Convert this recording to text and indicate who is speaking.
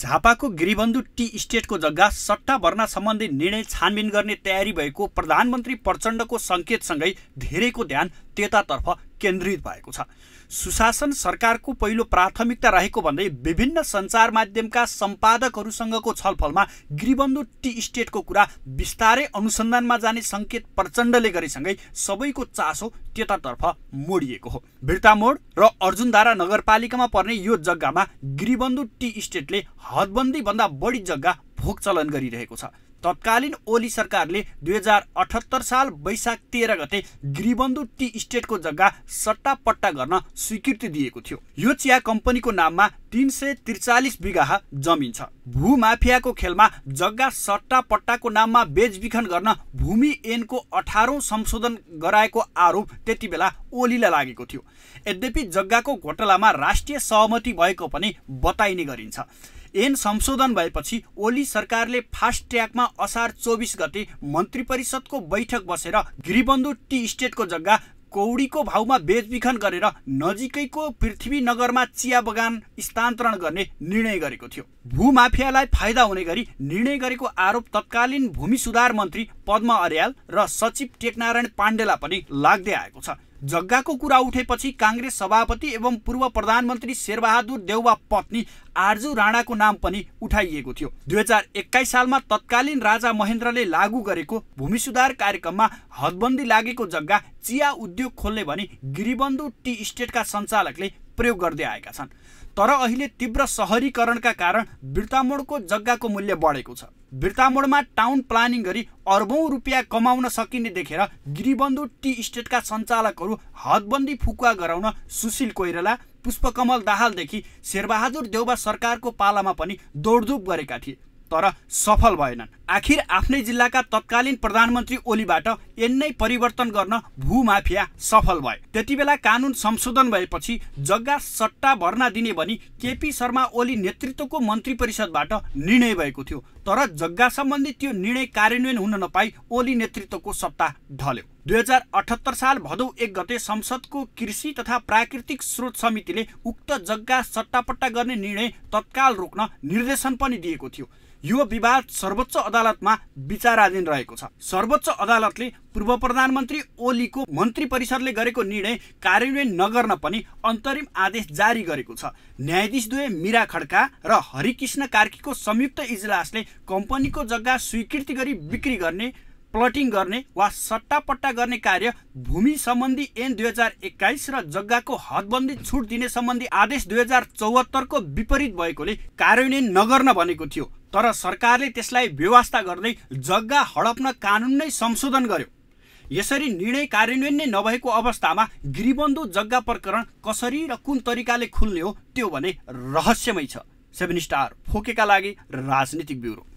Speaker 1: झापाको Giribandhu T इस्टेटको जग्गा सट्टा भर्ना सम्बन्धी निर्णय छानबिन गर्ने तयारी भएको प्रधानमन्त्री प्रचण्डको सङ्केतसँगै धेरैको ध्यान त्यतातर्फ केन्द्रित भएको छ सुशासन सरकारको पहिलो प्राथमिकता रहेको भन्दै विभिन्न सञ्चार माध्यमका सम्पादकहरूसँगको छलफलमा गिरिबन्धु टी स्टेटको कुरा बिस्तारै अनुसन्धानमा जाने सङ्केत प्रचण्डले गरेसँगै सबैको चासो त्यतातर्फ मोडिएको हो बिर्तामोड र अर्जुनधारा नगरपालिकामा पर्ने यो जग्गामा गिरिबन्धु टी स्टेटले हदबन्दीभन्दा बढी जग्गा भोगचलन गरिरहेको छ तत्कालीन ओली सरकारले दुई हजार अठहत्तर साल वैशाख तेह्र गते गिरिबन्धु टी इस्टेटको जग्गा सट्टापट्टा गर्न स्वीकृति दिएको थियो यो चिया कम्पनीको नाममा तिन सय त्रिचालिस बिघा जमिन छ भूमाफियाको खेलमा जग्गा सट्टापट्टाको नाममा बेचबिखन गर्न भूमि ऐनको अठारौँ संशोधन गराएको आरोप त्यति बेला ओलीलाई लागेको थियो यद्यपि जग्गाको घोटालामा राष्ट्रिय सहमति भएको पनि बताइने गरिन्छ ऐन संशोधन भएपछि ओली सरकारले फास्ट ट्र्याकमा असार चौबिस गते मन्त्री परिषदको बैठक बसेर गिरिबन्धु टी स्टेटको जग्गा कौडीको भाउमा बेचबिखन गरेर नजिकैको पृथ्वी नगरमा चिया बगान स्थानान्तरण गर्ने निर्णय गरेको थियो भूमाफियालाई फाइदा हुने गरी निर्णय गरेको आरोप तत्कालीन भूमि सुधार मन्त्री पद्म अर्याल र सचिव टेकनारायण पाण्डेलाई पनि लाग्दै आएको छ जग्गाको कुरा उठेपछि काङ्ग्रेस सभापति एवं पूर्व प्रधानमन्त्री शेरबहादुर देउवा पत्नी आर्जु राणाको नाम पनि उठाइएको थियो दुई हजार एक्काइस सालमा तत्कालीन राजा महेन्द्रले लागू गरेको भूमि सुधार कार्यक्रममा हदबन्दी लागेको जग्गा चिया उद्योग खोल्ने भनी गिरिबन्धु टी स्टेटका सञ्चालकले प्रयोग गर्दै आएका छन् तर अहिले तीव्र सहरीकरणका कारण बिर्तामोडको जग्गाको मूल्य बढेको छ बिर्तामोडमा टाउन प्लानिङ गरी अर्बौँ रुपियाँ कमाउन सकिने देखेर गिरिबन्धु टी इस्टेटका सञ्चालकहरू हदबन्दी फुकुवा गराउन सुशील कोइराला पुष्पकमल दाहालदेखि शेरबहादुर देउबा सरकारको पालामा पनि दौडधुप गरेका थिए तर सफल भएनन् आखिर आफ्नै जिल्लाका तत्कालीन प्रधानमन्त्री ओलीबाट एनै परिवर्तन गर्न भूमाफिया सफल भए त्यति बेला कानुन संशोधन भएपछि जग्गा सट्टा भर्ना दिने भनी केपी शर्मा ओली नेतृत्वको मन्त्री परिषदबाट निर्णय भएको थियो तर जग्गा सम्बन्धी त्यो निर्णय कार्यान्वयन हुन नपाई ओली नेतृत्वको सत्ता ढल्यो दुई हजार अठहत्तर साल भदौ एक गते संसदको कृषि तथा प्राकृतिक स्रोत समितिले उक्त जग्गा सट्टापट्टा गर्ने निर्णय तत्काल रोक्न निर्देशन पनि दिएको थियो यो विवाद सर्वोच्च अदालत अदालतमा विचाराधीन रहेको छ सर्वोच्च अदालतले पूर्व प्रधानमन्त्री ओलीको मन्त्री परिषदले गरेको निर्णय कार्यान्वयन नगर्न पनि अन्तरिम आदेश जारी गरेको छ न्यायाधीश दुवै मिरा खड्का र हरिकृष्ण कार्कीको संयुक्त इजलासले कम्पनीको जग्गा स्वीकृति गरी बिक्री गर्ने प्लटिङ गर्ने वा सट्टापट्टा गर्ने कार्य भूमि सम्बन्धी एन दुई हजार एक्काइस र जग्गाको हदबन्दी छुट दिने सम्बन्धी आदेश दुई हजार चौहत्तरको विपरीत भएकोले कार्यान्वयन नगर्न भनेको थियो तर सरकारले त्यसलाई व्यवस्था गर्दै जग्गा हडप्न कानुन नै संशोधन गर्यो यसरी निर्णय कार्यान्वयन नै नभएको अवस्थामा गिरिबन्धु जग्गा प्रकरण कसरी र कुन तरिकाले खुल्ने हो त्यो भने रहस्यमै छ सेभेन स्टार फोकेका लागि राजनीतिक ब्युरो